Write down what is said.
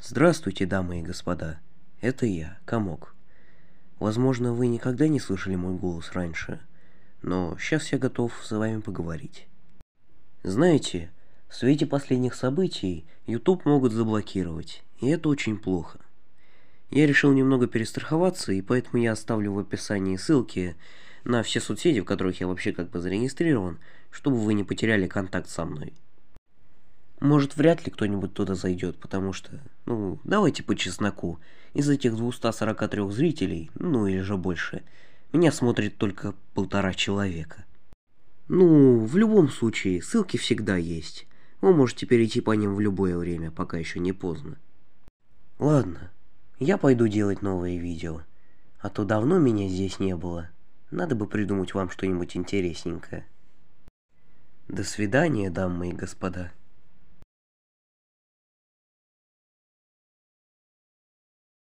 Здравствуйте, дамы и господа. Это я, Комок. Возможно, вы никогда не слышали мой голос раньше, но сейчас я готов с вами поговорить. Знаете, в свете последних событий YouTube могут заблокировать, и это очень плохо. Я решил немного перестраховаться, и поэтому я оставлю в описании ссылки на все соцсети, в которых я вообще как бы зарегистрирован, чтобы вы не потеряли контакт со мной. Может, вряд ли кто-нибудь туда зайдет, потому что, ну, давайте по чесноку. Из этих 243 зрителей, ну или же больше, меня смотрит только полтора человека. Ну, в любом случае, ссылки всегда есть. Вы можете перейти по ним в любое время, пока еще не поздно. Ладно, я пойду делать новые видео. А то давно меня здесь не было. Надо бы придумать вам что-нибудь интересненькое. До свидания, дамы и господа.